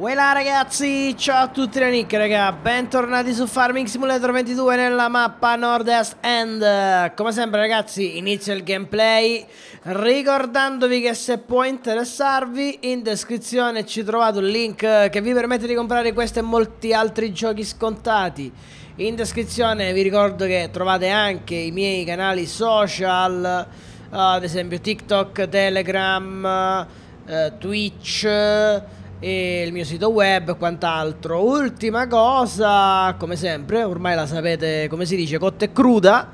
Voilà ragazzi, ciao a tutti da Nick raga, bentornati su Farming Simulator 22 nella mappa Nord-Est End Come sempre ragazzi, inizio il gameplay ricordandovi che se può interessarvi in descrizione ci trovate un link che vi permette di comprare questo e molti altri giochi scontati In descrizione vi ricordo che trovate anche i miei canali social, ad esempio TikTok, Telegram, eh, Twitch e il mio sito web e quant'altro. Ultima cosa, come sempre, ormai la sapete come si dice, cotta e cruda.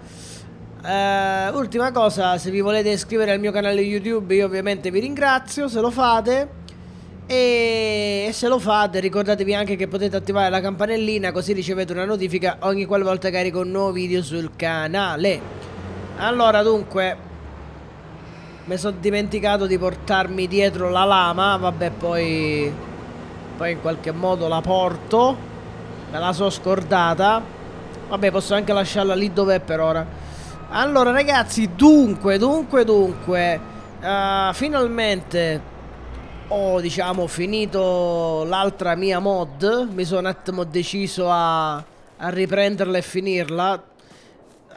Eh, ultima cosa, se vi volete iscrivere al mio canale YouTube, io ovviamente vi ringrazio se lo fate. E se lo fate, ricordatevi anche che potete attivare la campanellina così ricevete una notifica ogni qualvolta carico un nuovo video sul canale. Allora, dunque, mi sono dimenticato di portarmi dietro la lama, vabbè poi, poi in qualche modo la porto, me la so scordata, vabbè posso anche lasciarla lì dove è per ora. Allora ragazzi, dunque, dunque, dunque, uh, finalmente ho diciamo finito l'altra mia mod, mi sono un attimo deciso a, a riprenderla e finirla,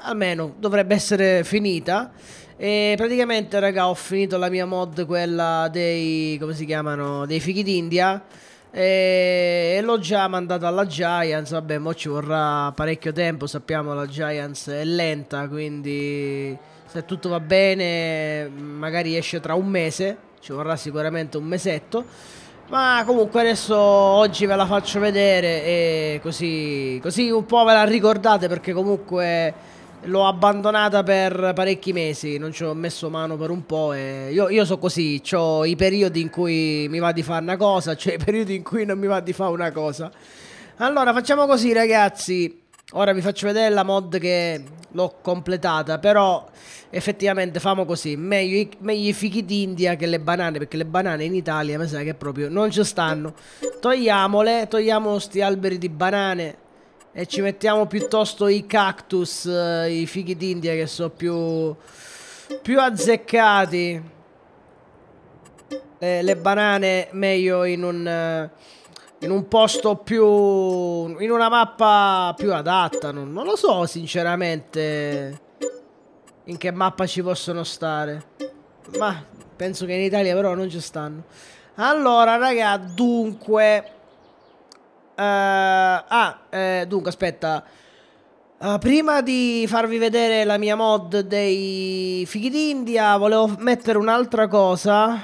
almeno dovrebbe essere finita. E praticamente, raga, ho finito la mia mod, quella dei. come si chiamano? Dei fichi d'India. E, e l'ho già mandata alla Giants. Vabbè, mo ci vorrà parecchio tempo. Sappiamo la Giants è lenta, quindi se tutto va bene, magari esce tra un mese. Ci vorrà sicuramente un mesetto. Ma comunque adesso oggi ve la faccio vedere e così, così un po' ve la ricordate perché comunque l'ho abbandonata per parecchi mesi, non ci ho messo mano per un po'. io, io so così, ho i periodi in cui mi va di fare una cosa, cioè i periodi in cui non mi va di fare una cosa. Allora, facciamo così ragazzi. Ora vi faccio vedere la mod che l'ho completata, però effettivamente famo così, meglio i, meglio i fichi d'India che le banane, perché le banane in Italia mi sa che proprio non ci stanno. Togliamole, togliamo sti alberi di banane e ci mettiamo piuttosto i cactus, eh, i fichi d'India che sono più, più azzeccati. Le, le, banane meglio in un, eh, in un posto più... in una mappa più adatta. Non, non lo so sinceramente in che mappa ci possono stare. Ma penso che in Italia però non ci stanno. Allora raga, dunque... Eh, ah, eh, dunque, aspetta. Uh, prima di farvi vedere la mia mod dei fighi d'India, volevo mettere un'altra cosa.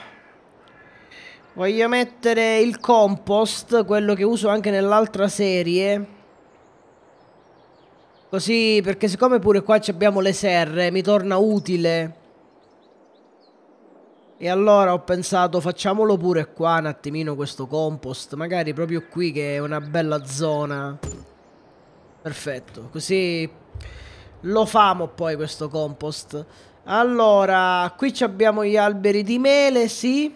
Voglio mettere il compost, quello che uso anche nell'altra serie. Così, perché siccome pure qua abbiamo le serre, mi torna utile. E allora ho pensato facciamolo pure qua un attimino questo compost, magari proprio qui che è una bella zona. Perfetto, così lo famo poi questo compost. Allora, qui abbiamo gli alberi di mele, sì.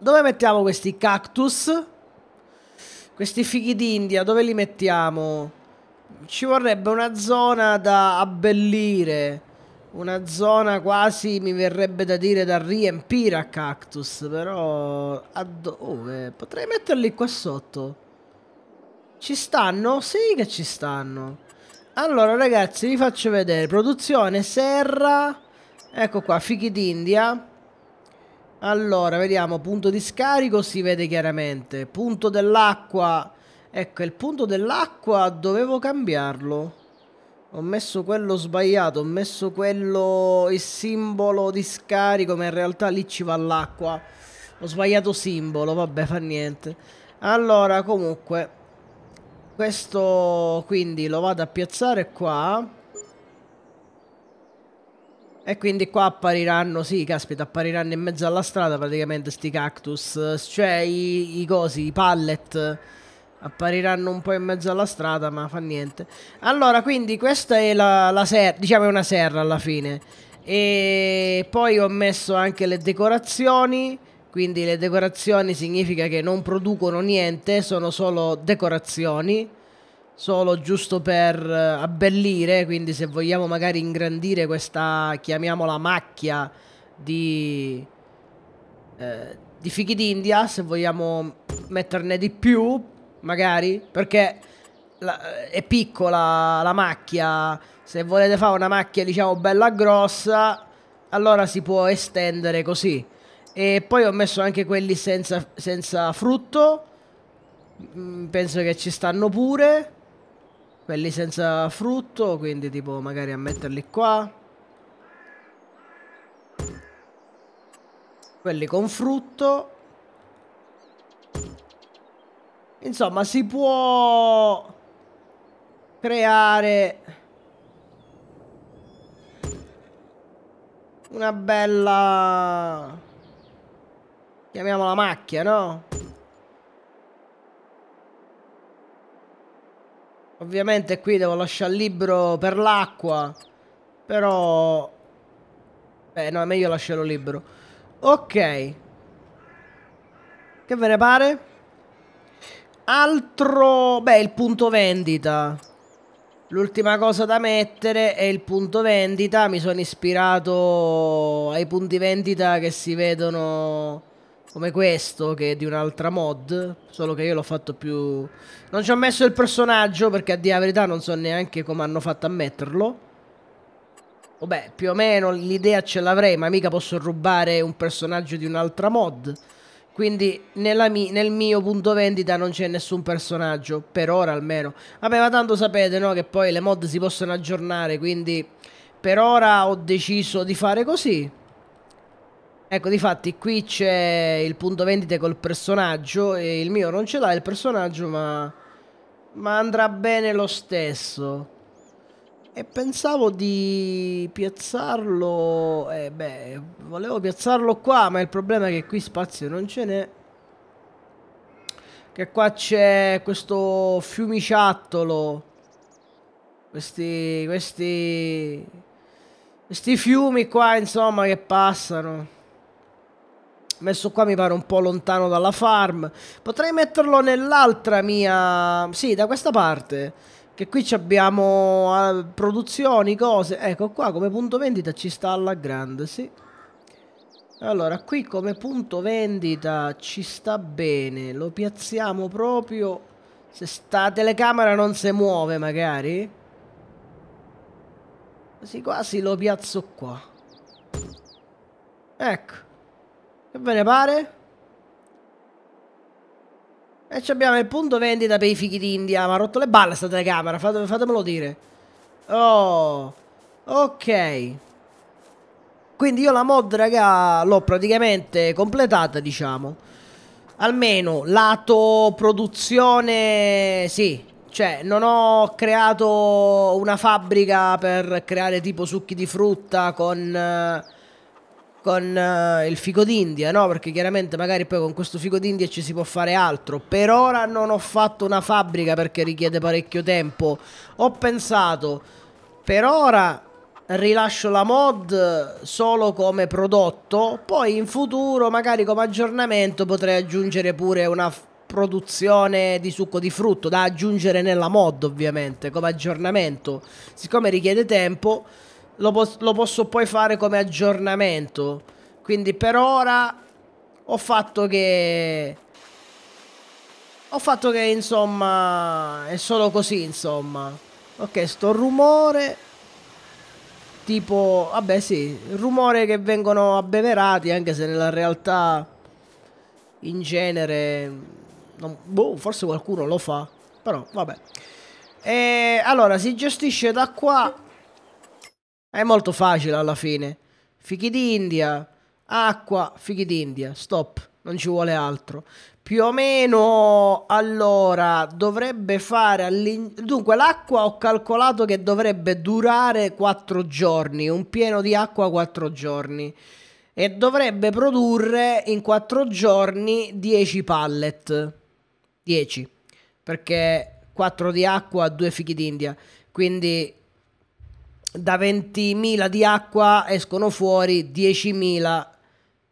Dove mettiamo questi cactus? Questi fichi d'India, dove li mettiamo? Ci vorrebbe una zona da abbellire una zona quasi, mi verrebbe da dire, da riempire a cactus, però a dove? Potrei metterli qua sotto. Ci stanno? Sì che ci stanno. Allora ragazzi, vi faccio vedere. Produzione serra. Ecco qua, fichi d'India. Allora, vediamo, punto di scarico si vede chiaramente. Punto dell'acqua. Ecco, il punto dell'acqua dovevo cambiarlo. Ho messo quello sbagliato, ho messo quello il simbolo di scarico, ma in realtà lì ci va l'acqua. Ho sbagliato simbolo, vabbè, fa niente. Allora, comunque, questo quindi lo vado a piazzare qua. E quindi qua appariranno, sì, caspita, appariranno in mezzo alla strada praticamente sti cactus, cioè i, i cosi, i pallet appariranno un po' in mezzo alla strada, ma fa niente. Allora, quindi questa è la, la serra, diciamo è una serra alla fine. E poi ho messo anche le decorazioni, quindi le decorazioni significa che non producono niente, sono solo decorazioni, solo giusto per eh, abbellire, quindi se vogliamo magari ingrandire questa, chiamiamola macchia di... Eh, di fichi d'India, se vogliamo metterne di più, magari, perché la, è piccola la macchia. Se volete fare una macchia, diciamo, bella grossa, allora si può estendere così. E poi ho messo anche quelli senza, senza frutto. Mm, penso che ci stanno pure. Quelli senza frutto, quindi tipo magari a metterli qua. Quelli con frutto. Insomma, si può creare una bella... Chiamiamola macchia, no? Ovviamente qui devo lasciare il per l'acqua, però... Beh, no, è meglio lasciarlo libero. Ok. Che ve ne pare? Altro... Beh, il punto vendita. L'ultima cosa da mettere è il punto vendita. Mi sono ispirato ai punti vendita che si vedono come questo, che è di un'altra mod. Solo che io l'ho fatto più... Non ci ho messo il personaggio perché a dire la verità non so neanche come hanno fatto a metterlo. Vabbè, più o meno l'idea ce l'avrei, ma mica posso rubare un personaggio di un'altra mod. Quindi mi nel mio punto vendita non c'è nessun personaggio, per ora almeno. Vabbè, ma tanto sapete, no? Che poi le mod si possono aggiornare, quindi per ora ho deciso di fare così. Ecco, difatti, qui c'è il punto vendita col personaggio, e il mio non ce l'ha il personaggio, ma... Ma andrà bene lo stesso e pensavo di piazzarlo, eh beh, volevo piazzarlo qua, ma il problema è che qui spazio non ce n'è. Che qua c'è questo fiumiciattolo, questi, questi, questi fiumi qua insomma che passano messo qua mi pare un po' lontano dalla farm. Potrei metterlo nell'altra mia... Sì, da questa parte. Che qui abbiamo ah, produzioni, cose. Ecco qua come punto vendita ci sta alla grande, sì. Allora, qui come punto vendita ci sta bene. Lo piazziamo proprio... Se sta telecamera non si muove, magari. Quasi quasi lo piazzo qua. Ecco. Che ve ne pare? E ci abbiamo il punto vendita per i fichi d'India. Ma ha rotto le balle sta telecamera, Fate, fatemelo dire. Oh, ok. Quindi io la mod, raga, l'ho praticamente completata, diciamo. Almeno lato produzione, sì. Cioè, non ho creato una fabbrica per creare tipo succhi di frutta con... Eh, con uh, il fico d'India, no? Perché chiaramente magari poi con questo fico d'India ci si può fare altro. Per ora non ho fatto una fabbrica perché richiede parecchio tempo. Ho pensato, per ora rilascio la mod solo come prodotto, poi in futuro magari come aggiornamento potrei aggiungere pure una produzione di succo di frutto da aggiungere nella mod ovviamente come aggiornamento. Siccome richiede tempo lo, pos lo posso poi fare come aggiornamento. Quindi per ora ho fatto che... Ho fatto che insomma è solo così insomma. Ok, sto rumore tipo... Vabbè sì, rumore che vengono abbeverati anche se nella realtà in genere... Non, boh, forse qualcuno lo fa, però vabbè. E allora si gestisce da qua è molto facile alla fine. Fichi d'India, acqua, fichi d'India, stop, non ci vuole altro. Più o meno, allora, dovrebbe fare all'inizio... Dunque, l'acqua ho calcolato che dovrebbe durare 4 giorni, un pieno di acqua 4 giorni. E dovrebbe produrre in 4 giorni 10 pallet. 10. Perché 4 di acqua, 2 fichi d'India. Quindi da 20.000 di acqua escono fuori 10.000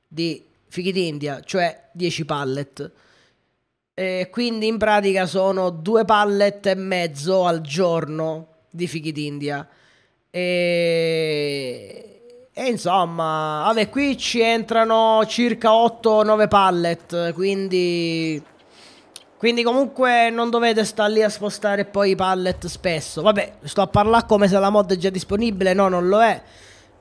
di fichi d'India, cioè 10 pallet. E quindi in pratica sono due pallet e mezzo al giorno di fichi d'India. E... e, insomma, vabbè, qui ci entrano circa 8-9 pallet, quindi quindi comunque non dovete stare lì a spostare poi i pallet spesso. Vabbè, sto a parlare come se la mod è già disponibile. No, non lo è.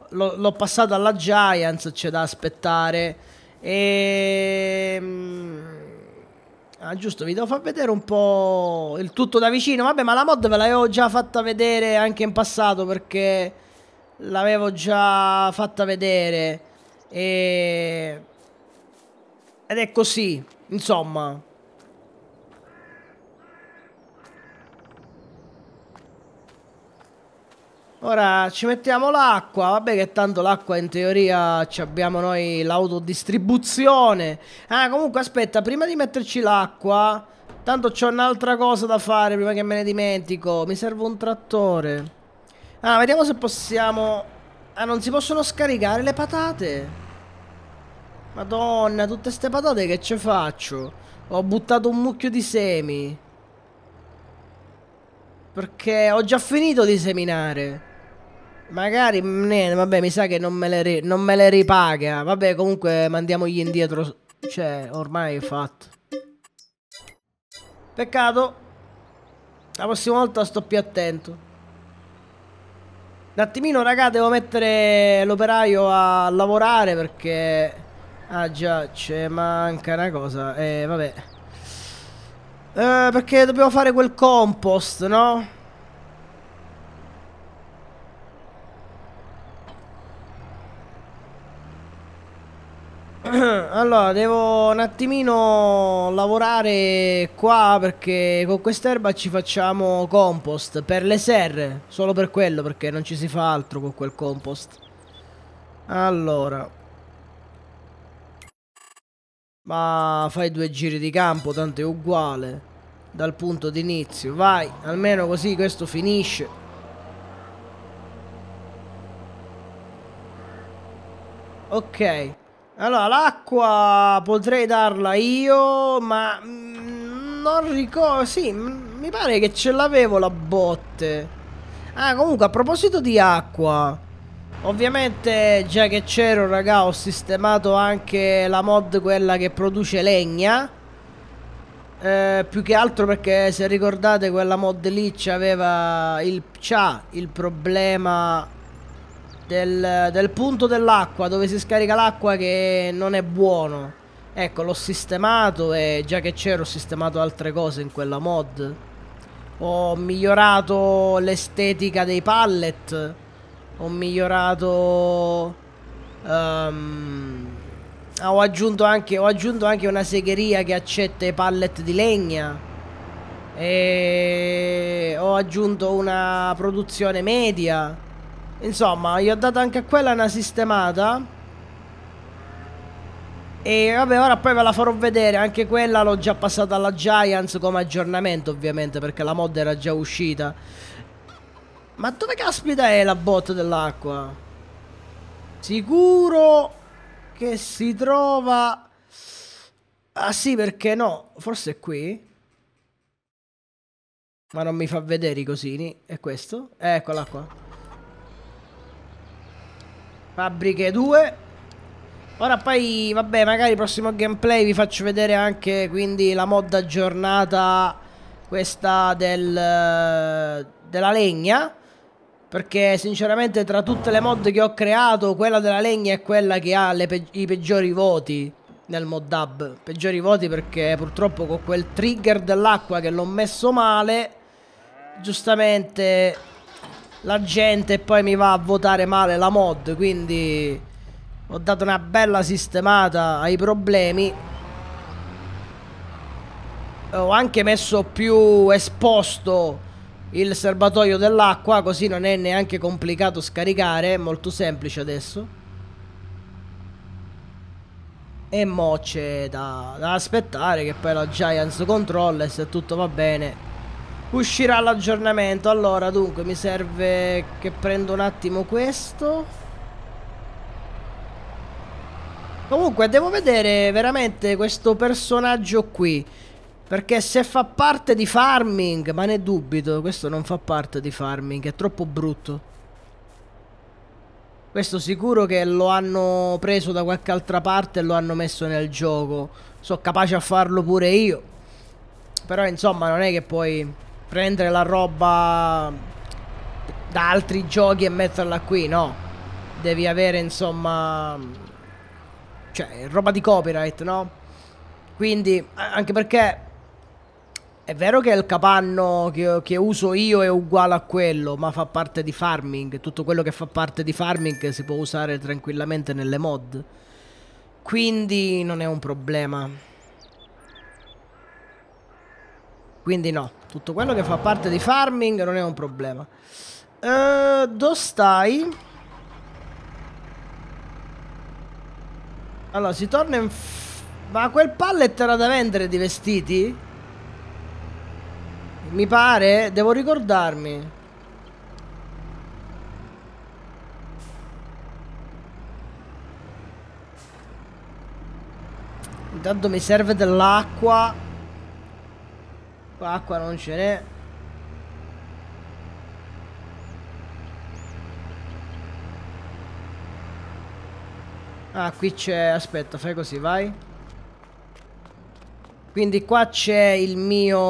L'ho, l'ho passata alla Giants, c'è da aspettare. E... Ehm, ah, giusto, vi devo far vedere un po' il tutto da vicino. Vabbè, ma la mod ve l'avevo già fatta vedere anche in passato perché l'avevo già fatta vedere. E... Ed è così, insomma. Ora ci mettiamo l'acqua, vabbè che tanto l'acqua in teoria ci abbiamo noi l'autodistribuzione. Ah, comunque aspetta, prima di metterci l'acqua, tanto c'ho un'altra cosa da fare prima che me ne dimentico. Mi serve un trattore. Ah, vediamo se possiamo... Ah, non si possono scaricare le patate. Madonna, tutte ste patate che ce faccio? Ho buttato un mucchio di semi. Perché ho già finito di seminare. Magari, mm, ne, vabbè, mi sa che non me, le, non me le ripaga. Eh. Vabbè, comunque mandiamogli indietro. Cioè, ormai è fatto. Peccato. La prossima volta sto più attento. Un attimino, raga, devo mettere l'operaio a lavorare perché... Ah già, c'è manca una cosa. Eh, vabbè. Eh, perché dobbiamo fare quel compost, no? Allora, devo un attimino lavorare qua perché con quest'erba ci facciamo compost per le serre, solo per quello perché non ci si fa altro con quel compost. Allora. Ma fai due giri di campo, tanto è uguale dal punto d'inizio. Vai, almeno così questo finisce. Ok. Allora, l'acqua potrei darla io, ma mm, non ricordo... Sì, mi pare che ce l'avevo la botte. Ah, comunque, a proposito di acqua... Ovviamente, già che c'ero, raga, ho sistemato anche la mod quella che produce legna. Eh, più che altro perché, se ricordate, quella mod lì c'aveva il... C'ha il problema del, del punto dell'acqua dove si scarica l'acqua che non è buono. Ecco, l'ho sistemato e già che c'ero ho sistemato altre cose in quella mod. Ho migliorato l'estetica dei pallet. Ho migliorato... Um, ho, aggiunto anche, ho aggiunto anche una segheria che accetta i pallet di legna. E ho aggiunto una produzione media. Insomma, gli ho dato anche a quella una sistemata. E vabbè, ora poi ve la farò vedere. Anche quella l'ho già passata alla Giants come aggiornamento, ovviamente, perché la mod era già uscita. Ma dove caspita è la botta dell'acqua? Sicuro che si trova... Ah sì, perché no? Forse è qui? Ma non mi fa vedere i cosini. È questo? Eccola qua. Fabbriche 2 Ora poi, vabbè, magari prossimo gameplay vi faccio vedere anche quindi la mod aggiornata questa del, della legna perché sinceramente tra tutte le mod che ho creato quella della legna è quella che ha pe i peggiori voti nel mod hub peggiori voti perché purtroppo con quel trigger dell'acqua che l'ho messo male giustamente la gente e poi mi va a votare male la mod, quindi ho dato una bella sistemata ai problemi. Ho anche messo più esposto il serbatoio dell'acqua, così non è neanche complicato scaricare, è molto semplice adesso. E mo c'è da, da aspettare che poi la Giants controlla e se tutto va bene Uscirà l'aggiornamento. Allora, dunque, mi serve che prendo un attimo questo. Comunque, devo vedere veramente questo personaggio qui. Perché se fa parte di farming, ma ne dubito, questo non fa parte di farming, è troppo brutto. Questo sicuro che lo hanno preso da qualche altra parte e lo hanno messo nel gioco. Sono capace a farlo pure io. Però insomma non è che poi prendere la roba da altri giochi e metterla qui, no. Devi avere, insomma, cioè, roba di copyright, no? Quindi, anche perché è vero che il capanno che, che, uso io è uguale a quello, ma fa parte di farming. Tutto quello che fa parte di farming si può usare tranquillamente nelle mod. Quindi non è un problema. Quindi no. Tutto quello che fa parte di farming non è un problema. Uh, dove stai? Allora, si torna in... Ma quel pallet era da vendere di vestiti? Mi pare, devo ricordarmi. Intanto mi serve dell'acqua. Qua acqua non ce n'è. Ah, qui c'è... Aspetta, fai così, vai. Quindi qua c'è il mio...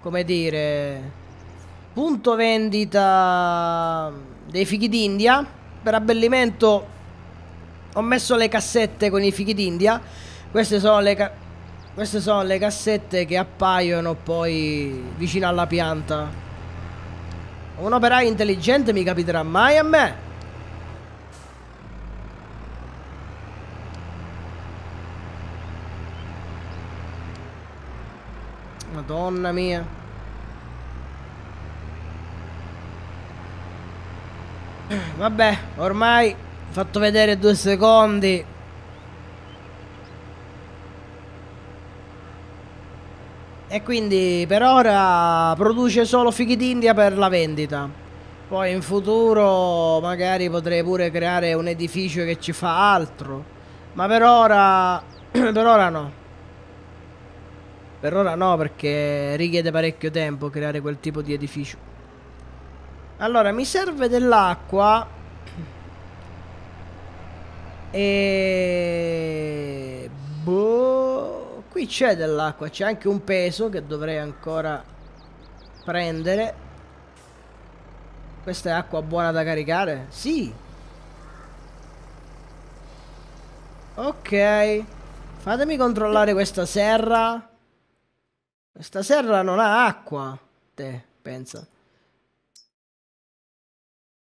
Come dire... Punto vendita dei fichi d'India. Per abbellimento ho messo le cassette con i fichi d'India. Queste sono le... Queste sono le cassette che appaiono poi vicino alla pianta. Un operaio intelligente mi capiterà mai a me. Madonna mia. Vabbè, ormai fatto vedere due secondi. E quindi per ora produce solo fichi d'India per la vendita. Poi in futuro magari potrei pure creare un edificio che ci fa altro. Ma per ora... per ora no. Per ora no perché richiede parecchio tempo creare quel tipo di edificio. Allora mi serve dell'acqua e... Boh... Qui c'è dell'acqua, c'è anche un peso che dovrei ancora prendere. Questa è acqua buona da caricare? Sì! Ok, fatemi controllare questa serra. Questa serra non ha acqua, te, pensa.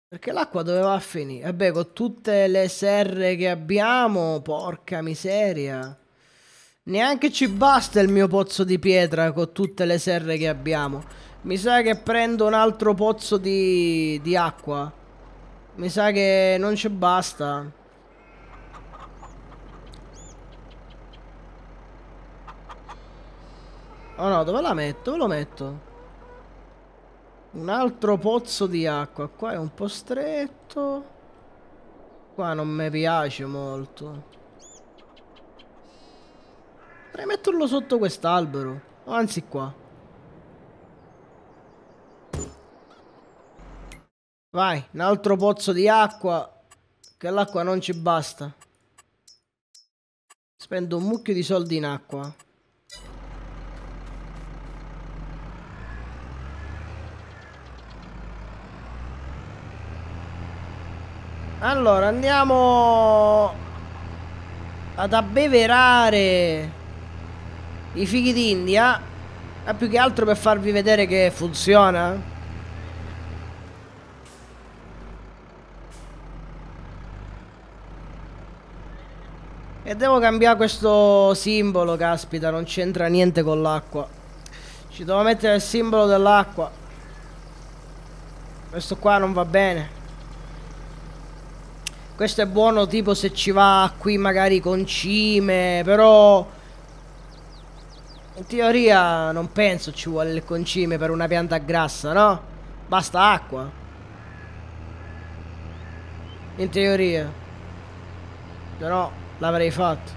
Perché l'acqua doveva a finire? Vabbè, eh con tutte le serre che abbiamo, porca miseria. Neanche ci basta il mio pozzo di pietra con tutte le serre che abbiamo. Mi sa che prendo un altro pozzo di, di acqua. Mi sa che non ci basta. Oh no, dove la metto? Dove lo metto? Un altro pozzo di acqua. Qua è un po' stretto. Qua non mi piace molto. Potrei metterlo sotto quest'albero. Anzi qua. Vai, un altro pozzo di acqua. Che l'acqua non ci basta. Spendo un mucchio di soldi in acqua. Allora, andiamo ad abbeverare i fighi d'India, ma più che altro per farvi vedere che funziona. E devo cambiare questo simbolo, caspita, non c'entra niente con l'acqua. Ci devo mettere il simbolo dell'acqua. Questo qua non va bene. Questo è buono tipo se ci va qui magari con cime, però in teoria non penso ci vuole il concime per una pianta grassa, no? Basta acqua. In teoria. Però l'avrei fatto.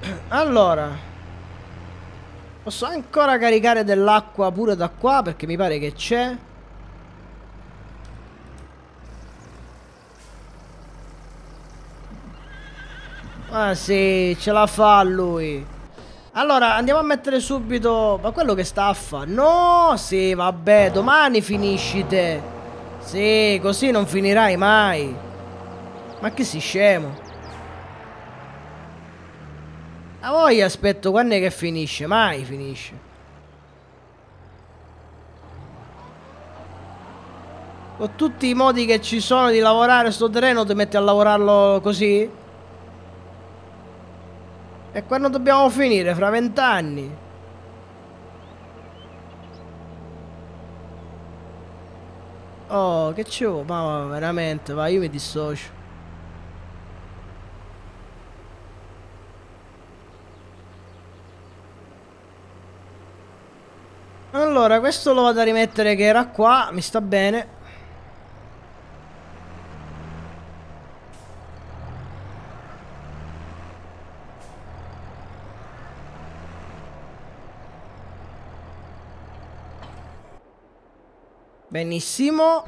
Allora. Posso ancora caricare dell'acqua pure da qua perché mi pare che c'è. Ah sì, ce la fa lui. Allora, andiamo a mettere subito... Ma quello che sta a fa? No, sì, vabbè, domani finisci te. Sì, così non finirai mai. Ma che si scemo. A voi aspetto quando è che finisce, mai finisce. Con tutti i modi che ci sono di lavorare sto terreno ti metti a lavorarlo così? E quando dobbiamo finire? Fra vent'anni? Oh, che c'è? Ma veramente, vai, io mi dissocio. Allora, questo lo vado a rimettere che era qua, mi sta bene. Benissimo.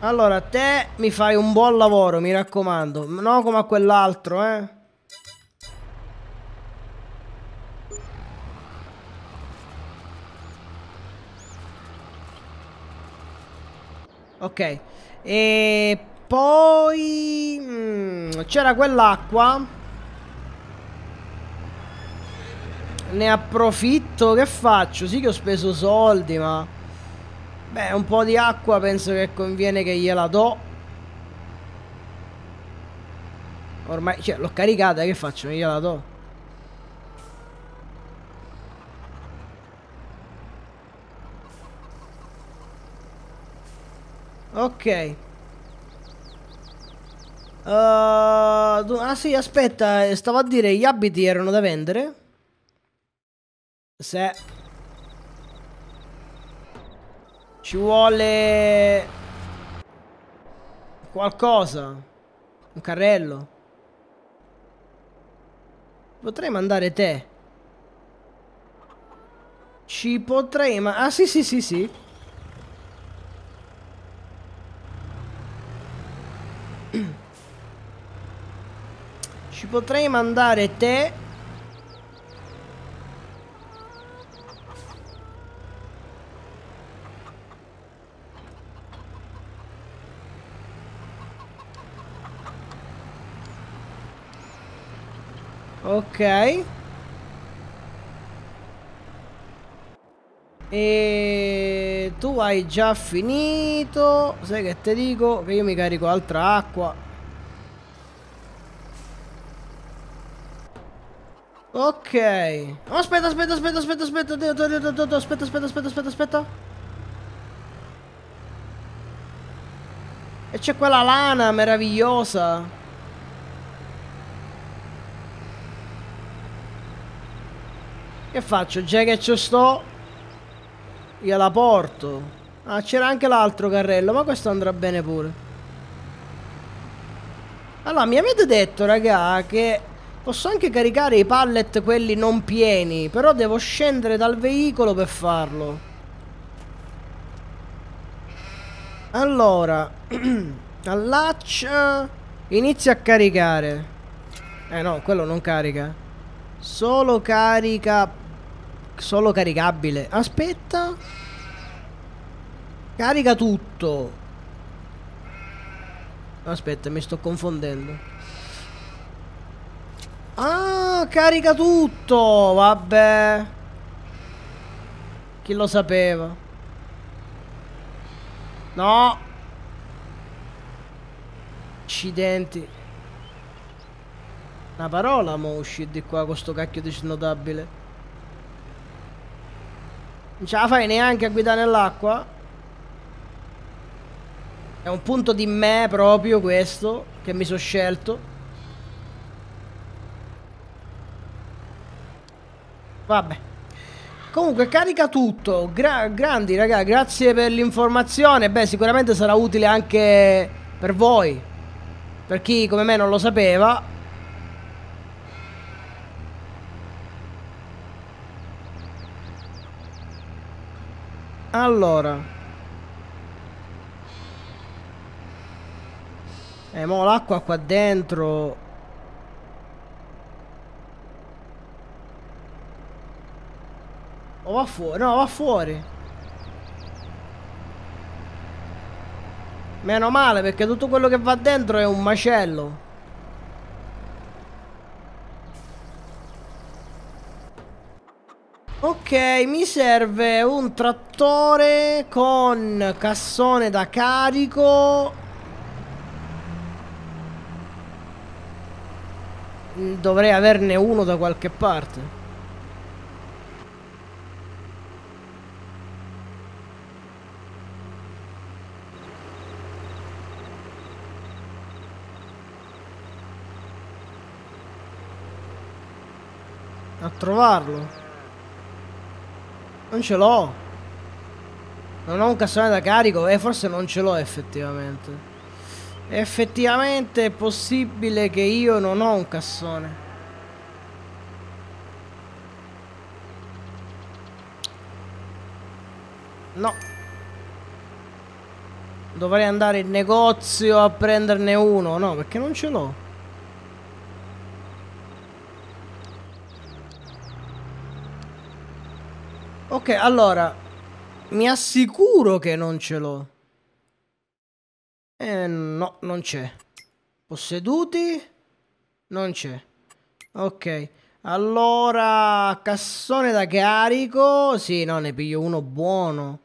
Allora, te mi fai un buon lavoro, mi raccomando. No come a quell'altro, eh. Ok. E poi... Mm, c'era quell'acqua... Ne approfitto, che faccio? Sì che ho speso soldi, ma... Beh, un po' di acqua penso che conviene che gliela do. Ormai, cioè, l'ho caricata, che faccio? Non gliela do. Ok. Uh, ah sì, aspetta, eh, stavo a dire gli abiti erano da vendere se ci vuole qualcosa, un carrello, potrei mandare te. Ci potrei ma... Ah sì sì sì sì. Ci potrei mandare te Ok. E tu hai già finito. Sai che te dico? Che io mi carico altra acqua. Ok. Oh, aspetta, aspetta, aspetta, aspetta, aspetta, aspetta, aspetta, aspetta, aspetta, aspetta. E c'è quella lana meravigliosa. Che faccio? Già che ci sto, gliela porto. Ah, c'era anche l'altro carrello, ma questo andrà bene pure. Allora, mi avete detto, raga, che posso anche caricare i pallet, quelli non pieni, però devo scendere dal veicolo per farlo. Allora, allaccia, inizia a caricare. Eh no, quello non carica. Solo carica Solo caricabile. Aspetta. Carica tutto. Aspetta, mi sto confondendo. Ah, carica tutto. Vabbè. Chi lo sapeva? No. Accidenti. Una parola mo usci di qua con sto cacchio di snodabile. Non ce la fai neanche a guidare nell'acqua? È un punto di me proprio questo, che mi sono scelto. Vabbè. Comunque carica tutto, Gra grandi raga, grazie per l'informazione, beh sicuramente sarà utile anche per voi, per chi come me non lo sapeva, Allora. E eh, mo l'acqua qua dentro... O va fuori? No, va fuori. Meno male perché tutto quello che va dentro è un macello. Ok, mi serve un trattore con cassone da carico. Dovrei averne uno da qualche parte. A trovarlo. Non ce l'ho. Non ho un cassone da carico e eh, forse non ce l'ho effettivamente. Effettivamente è possibile che io non ho un cassone. No. Dovrei andare in negozio a prenderne uno. No, perché non ce l'ho. Ok, allora. Mi assicuro che non ce l'ho. Eh, no, non c'è. Posseduti? Non c'è. Ok. Allora, cassone da carico. Sì, no, ne piglio uno buono.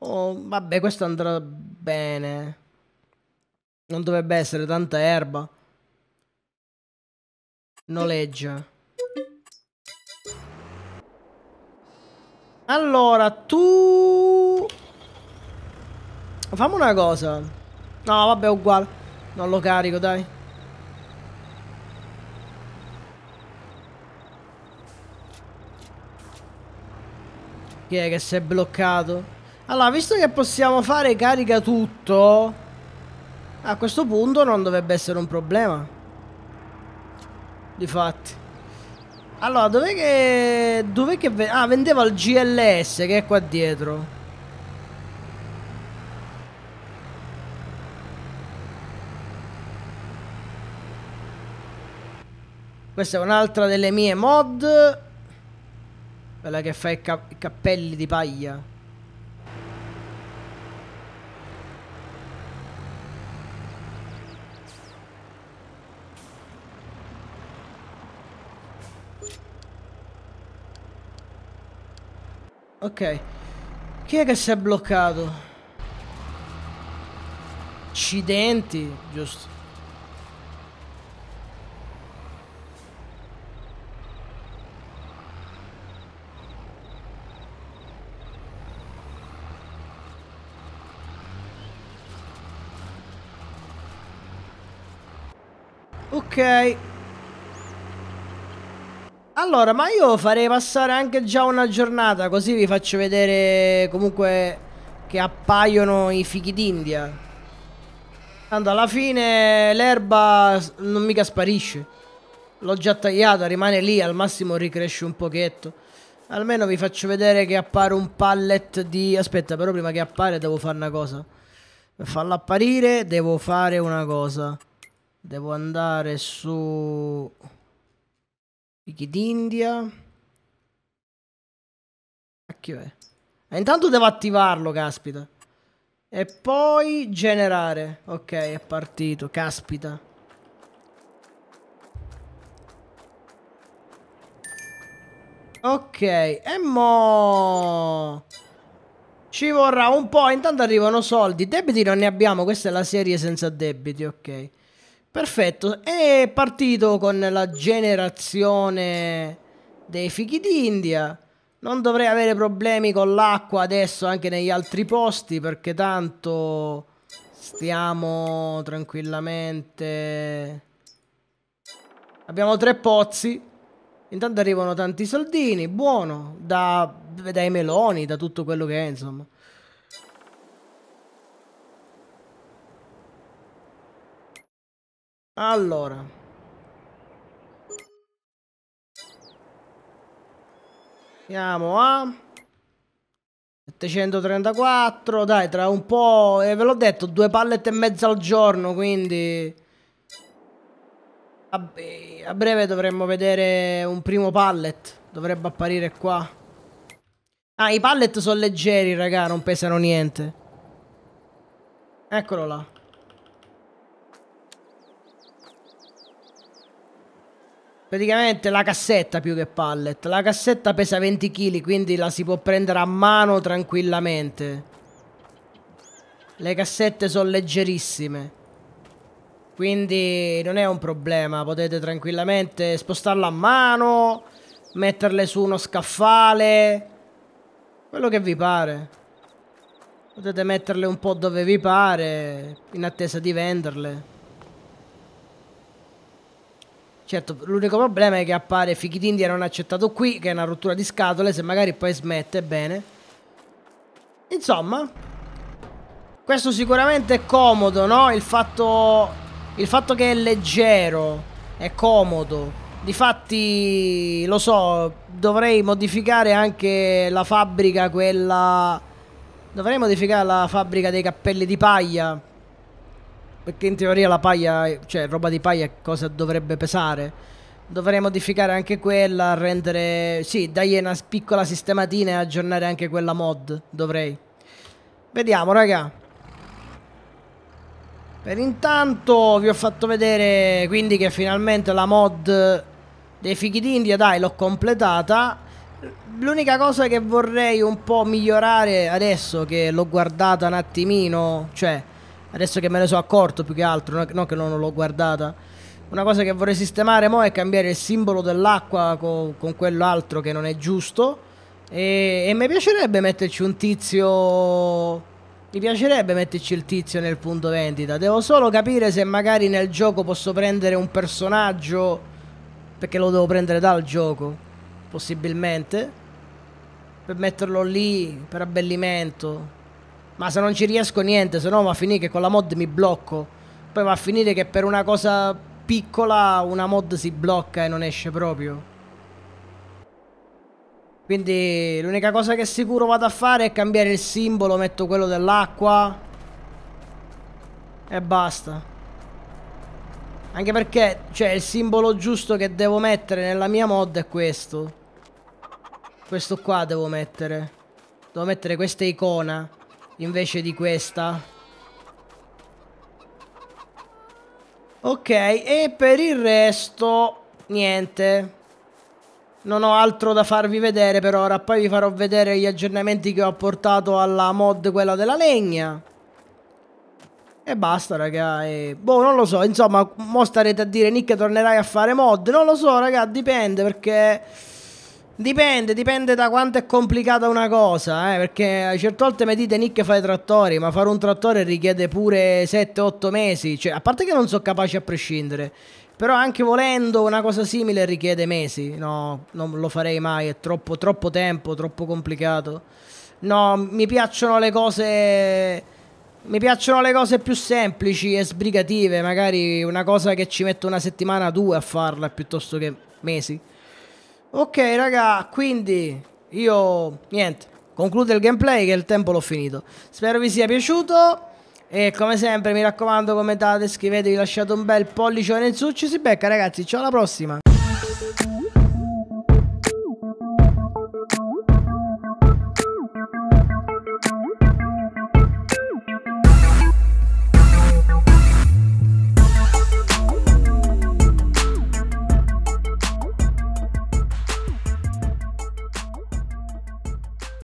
Oh, vabbè, questo andrà bene. Non dovrebbe essere tanta erba. Noleggia. Allora, tu... Fammi una cosa. No, vabbè, uguale. Non lo carico, dai. Chi è che si è bloccato? Allora, visto che possiamo fare carica tutto... A questo punto non dovrebbe essere un problema. Difatti. Allora, dov'è che... Dov'è che... Ah, vendeva il GLS che è qua dietro. Questa è un'altra delle mie mod. Quella che fa i, cap i cappelli di paglia. Ok. Chi è che si è bloccato? Accidenti, giusto. Ok. Allora, ma io farei passare anche già una giornata, così vi faccio vedere comunque che appaiono i fichi d'India. Tanto alla fine l'erba non mica sparisce. L'ho già tagliata, rimane lì, al massimo ricresce un pochetto. Almeno vi faccio vedere che appare un pallet di... Aspetta, però prima che appare devo fare una cosa. Per farlo apparire devo fare una cosa. Devo andare su... Fighi d'India. Cacchio è. E ah, intanto devo attivarlo, caspita. E poi generare. Ok, è partito, caspita. Ok, e mo... Ci vorrà un po', intanto arrivano soldi. Debiti non ne abbiamo, questa è la serie senza debiti, ok. Perfetto, è partito con la generazione dei fichi d'India. Non dovrei avere problemi con l'acqua adesso anche negli altri posti perché tanto stiamo tranquillamente... Abbiamo tre pozzi. Intanto arrivano tanti soldini, buono, da, dai meloni, da tutto quello che è, insomma. Allora. Andiamo a... 734, dai, tra un po'... Eh, ve l'ho detto, due pallet e mezza al giorno, quindi... A breve dovremmo vedere un primo pallet. Dovrebbe apparire qua. Ah, i pallet sono leggeri, raga, non pesano niente. Eccolo là. praticamente la cassetta più che pallet. La cassetta pesa 20 kg, quindi la si può prendere a mano tranquillamente. Le cassette sono leggerissime. Quindi non è un problema, potete tranquillamente spostarla a mano, metterle su uno scaffale, quello che vi pare. Potete metterle un po' dove vi pare, in attesa di venderle. Certo, l'unico problema è che appare Fichitindi era non accettato qui, che è una rottura di scatole, se magari poi smette, bene. Insomma, questo sicuramente è comodo, no? Il fatto, il fatto che è leggero, è comodo. Difatti, lo so, dovrei modificare anche la fabbrica, quella... Dovrei modificare la fabbrica dei cappelli di paglia perché in teoria la paglia, cioè roba di paglia cosa dovrebbe pesare? Dovrei modificare anche quella, rendere... Sì, dai una piccola sistematina e aggiornare anche quella mod, dovrei. Vediamo, raga. Per intanto vi ho fatto vedere quindi che finalmente la mod dei fichi d'India, dai, l'ho completata. L'unica cosa che vorrei un po' migliorare adesso che l'ho guardata un attimino, cioè adesso che me ne sono accorto più che altro, non che non l'ho guardata. Una cosa che vorrei sistemare mo è cambiare il simbolo dell'acqua co con quell'altro che non è giusto. E, e mi piacerebbe metterci un tizio. Mi piacerebbe metterci il tizio nel punto vendita. Devo solo capire se magari nel gioco posso prendere un personaggio. Perché lo devo prendere dal gioco. Possibilmente. Per metterlo lì per abbellimento ma se non ci riesco niente, se no va a finire che con la mod mi blocco. Poi va a finire che per una cosa piccola una mod si blocca e non esce proprio. Quindi l'unica cosa che sicuro vado a fare è cambiare il simbolo, metto quello dell'acqua e basta. Anche perché, cioè, il simbolo giusto che devo mettere nella mia mod è questo. Questo qua devo mettere. Devo mettere questa icona invece di questa. Ok, e per il resto niente. Non ho altro da farvi vedere per ora, poi vi farò vedere gli aggiornamenti che ho apportato alla mod quella della legna. E basta, raga. E... Boh, non lo so. Insomma, mo starete a dire, Nick, tornerai a fare mod. Non lo so, raga, dipende perché... Dipende, dipende da quanto è complicata una cosa, eh, perché eh, certe volte mi dite Nick fai trattori, ma fare un trattore richiede pure 7-8 mesi, cioè, a parte che non sono capace a prescindere, però anche volendo una cosa simile richiede mesi, no, non lo farei mai, è troppo, troppo tempo, troppo complicato. No, mi piacciono le cose... Mi piacciono le cose più semplici e sbrigative, magari una cosa che ci metto una settimana o due a farla piuttosto che mesi. Ok raga, quindi io niente, concludo il gameplay che il tempo l'ho finito. Spero vi sia piaciuto. E come sempre mi raccomando commentate, scrivetevi, lasciate un bel pollice in su, ci si becca ragazzi, ciao alla prossima!